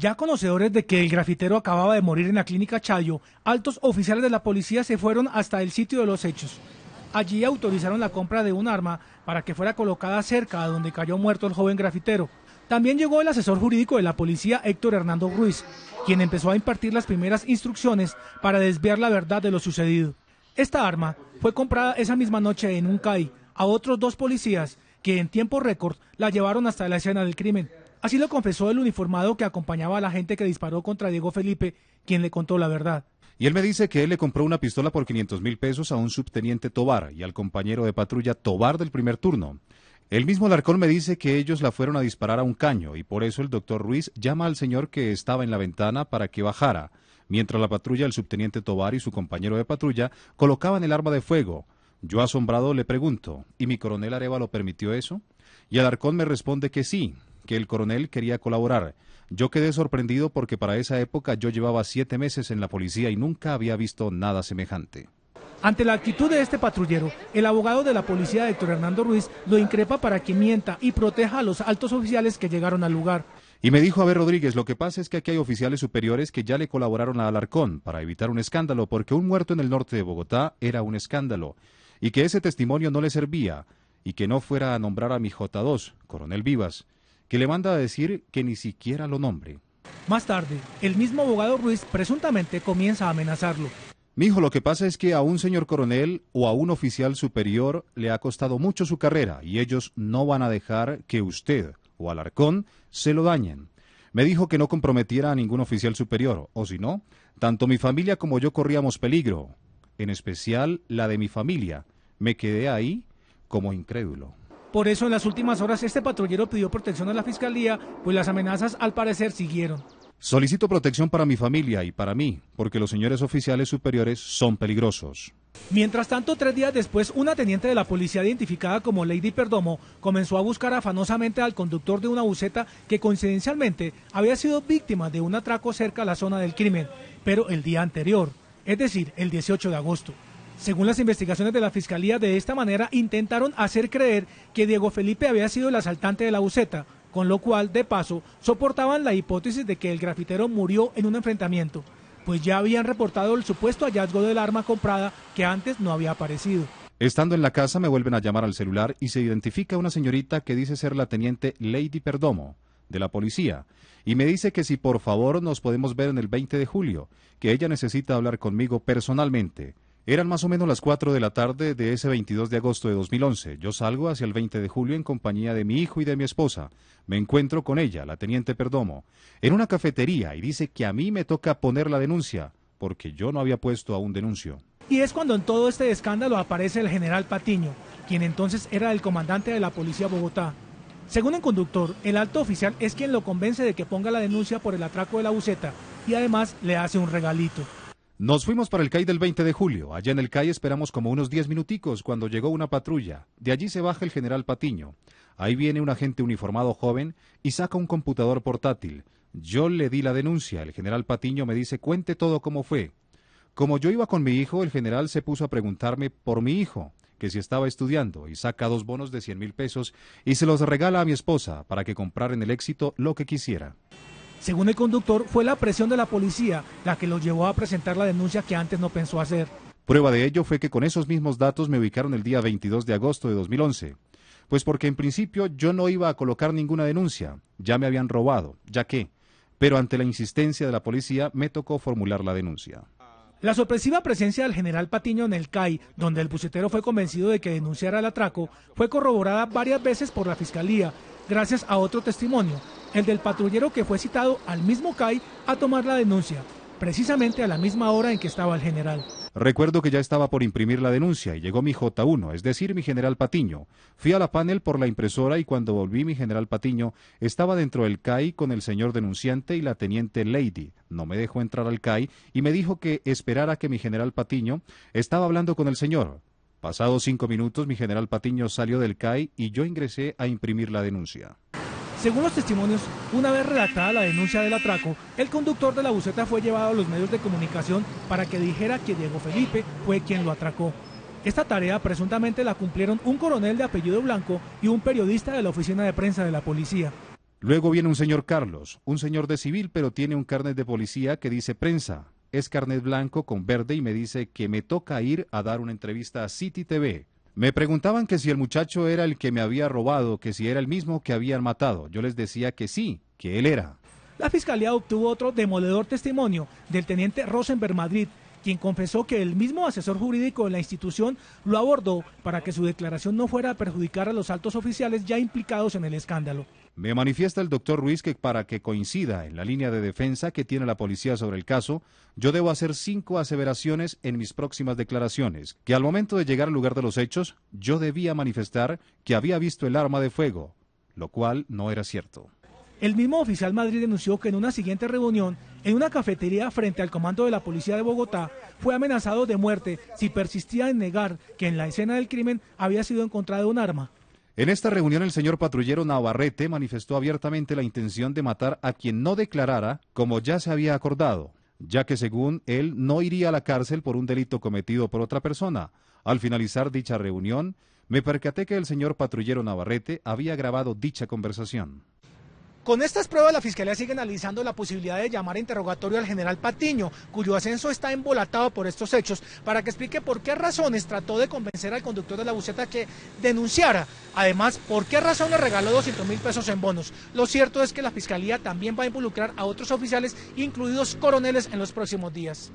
Ya conocedores de que el grafitero acababa de morir en la clínica Chayo, altos oficiales de la policía se fueron hasta el sitio de los hechos. Allí autorizaron la compra de un arma para que fuera colocada cerca a donde cayó muerto el joven grafitero. También llegó el asesor jurídico de la policía Héctor Hernando Ruiz, quien empezó a impartir las primeras instrucciones para desviar la verdad de lo sucedido. Esta arma fue comprada esa misma noche en un CAI a otros dos policías que en tiempo récord la llevaron hasta la escena del crimen. Así lo confesó el uniformado que acompañaba a la gente que disparó contra Diego Felipe, quien le contó la verdad. Y él me dice que él le compró una pistola por 500 mil pesos a un subteniente Tobar y al compañero de patrulla Tobar del primer turno. El mismo Larcón me dice que ellos la fueron a disparar a un caño y por eso el doctor Ruiz llama al señor que estaba en la ventana para que bajara, mientras la patrulla el subteniente Tobar y su compañero de patrulla colocaban el arma de fuego. Yo asombrado le pregunto, ¿y mi coronel Areva lo permitió eso? Y Alarcón me responde que sí, que el coronel quería colaborar. Yo quedé sorprendido porque para esa época yo llevaba siete meses en la policía y nunca había visto nada semejante. Ante la actitud de este patrullero, el abogado de la policía, Héctor Hernando Ruiz, lo increpa para que mienta y proteja a los altos oficiales que llegaron al lugar. Y me dijo, a ver Rodríguez, lo que pasa es que aquí hay oficiales superiores que ya le colaboraron a Alarcón para evitar un escándalo, porque un muerto en el norte de Bogotá era un escándalo, y que ese testimonio no le servía, y que no fuera a nombrar a mi J2, coronel Vivas que le manda a decir que ni siquiera lo nombre. Más tarde, el mismo abogado Ruiz presuntamente comienza a amenazarlo. Mijo, lo que pasa es que a un señor coronel o a un oficial superior le ha costado mucho su carrera y ellos no van a dejar que usted o Alarcón se lo dañen. Me dijo que no comprometiera a ningún oficial superior, o si no, tanto mi familia como yo corríamos peligro, en especial la de mi familia. Me quedé ahí como incrédulo. Por eso en las últimas horas este patrullero pidió protección a la fiscalía, pues las amenazas al parecer siguieron. Solicito protección para mi familia y para mí, porque los señores oficiales superiores son peligrosos. Mientras tanto, tres días después, una teniente de la policía identificada como Lady Perdomo comenzó a buscar afanosamente al conductor de una buceta que coincidencialmente había sido víctima de un atraco cerca a la zona del crimen, pero el día anterior, es decir, el 18 de agosto. Según las investigaciones de la Fiscalía, de esta manera intentaron hacer creer que Diego Felipe había sido el asaltante de la buceta, con lo cual, de paso, soportaban la hipótesis de que el grafitero murió en un enfrentamiento, pues ya habían reportado el supuesto hallazgo del arma comprada que antes no había aparecido. Estando en la casa me vuelven a llamar al celular y se identifica una señorita que dice ser la teniente Lady Perdomo de la policía y me dice que si por favor nos podemos ver en el 20 de julio, que ella necesita hablar conmigo personalmente. Eran más o menos las 4 de la tarde de ese 22 de agosto de 2011. Yo salgo hacia el 20 de julio en compañía de mi hijo y de mi esposa. Me encuentro con ella, la teniente Perdomo, en una cafetería y dice que a mí me toca poner la denuncia, porque yo no había puesto aún denuncio. Y es cuando en todo este escándalo aparece el general Patiño, quien entonces era el comandante de la policía Bogotá. Según el conductor, el alto oficial es quien lo convence de que ponga la denuncia por el atraco de la buceta y además le hace un regalito. Nos fuimos para el CAI del 20 de julio. Allá en el CAI esperamos como unos 10 minuticos cuando llegó una patrulla. De allí se baja el general Patiño. Ahí viene un agente uniformado joven y saca un computador portátil. Yo le di la denuncia. El general Patiño me dice cuente todo cómo fue. Como yo iba con mi hijo, el general se puso a preguntarme por mi hijo, que si estaba estudiando, y saca dos bonos de 100 mil pesos y se los regala a mi esposa para que comprara en el éxito lo que quisiera. Según el conductor, fue la presión de la policía la que lo llevó a presentar la denuncia que antes no pensó hacer. Prueba de ello fue que con esos mismos datos me ubicaron el día 22 de agosto de 2011. Pues porque en principio yo no iba a colocar ninguna denuncia, ya me habían robado, ya que, pero ante la insistencia de la policía me tocó formular la denuncia. La sorpresiva presencia del general Patiño en el CAI, donde el bucetero fue convencido de que denunciara el atraco, fue corroborada varias veces por la fiscalía, gracias a otro testimonio, el del patrullero que fue citado al mismo CAI a tomar la denuncia, precisamente a la misma hora en que estaba el general. Recuerdo que ya estaba por imprimir la denuncia y llegó mi J1, es decir, mi general Patiño. Fui a la panel por la impresora y cuando volví mi general Patiño estaba dentro del CAI con el señor denunciante y la teniente Lady. No me dejó entrar al CAI y me dijo que esperara que mi general Patiño estaba hablando con el señor. Pasados cinco minutos mi general Patiño salió del CAI y yo ingresé a imprimir la denuncia. Según los testimonios, una vez redactada la denuncia del atraco, el conductor de la buceta fue llevado a los medios de comunicación para que dijera que Diego Felipe fue quien lo atracó. Esta tarea presuntamente la cumplieron un coronel de apellido Blanco y un periodista de la oficina de prensa de la policía. Luego viene un señor Carlos, un señor de civil pero tiene un carnet de policía que dice prensa. Es carnet blanco con verde y me dice que me toca ir a dar una entrevista a City TV. Me preguntaban que si el muchacho era el que me había robado, que si era el mismo que habían matado. Yo les decía que sí, que él era. La fiscalía obtuvo otro demoledor testimonio del teniente Rosenberg Madrid, quien confesó que el mismo asesor jurídico de la institución lo abordó para que su declaración no fuera a perjudicar a los altos oficiales ya implicados en el escándalo. Me manifiesta el doctor Ruiz que para que coincida en la línea de defensa que tiene la policía sobre el caso, yo debo hacer cinco aseveraciones en mis próximas declaraciones, que al momento de llegar al lugar de los hechos, yo debía manifestar que había visto el arma de fuego, lo cual no era cierto. El mismo oficial Madrid denunció que en una siguiente reunión, en una cafetería frente al comando de la policía de Bogotá, fue amenazado de muerte si persistía en negar que en la escena del crimen había sido encontrado un arma. En esta reunión el señor patrullero Navarrete manifestó abiertamente la intención de matar a quien no declarara como ya se había acordado, ya que según él no iría a la cárcel por un delito cometido por otra persona. Al finalizar dicha reunión, me percaté que el señor patrullero Navarrete había grabado dicha conversación. Con estas pruebas, la Fiscalía sigue analizando la posibilidad de llamar a interrogatorio al general Patiño, cuyo ascenso está embolatado por estos hechos, para que explique por qué razones trató de convencer al conductor de la buceta que denunciara. Además, por qué razones regaló 200 mil pesos en bonos. Lo cierto es que la Fiscalía también va a involucrar a otros oficiales, incluidos coroneles, en los próximos días.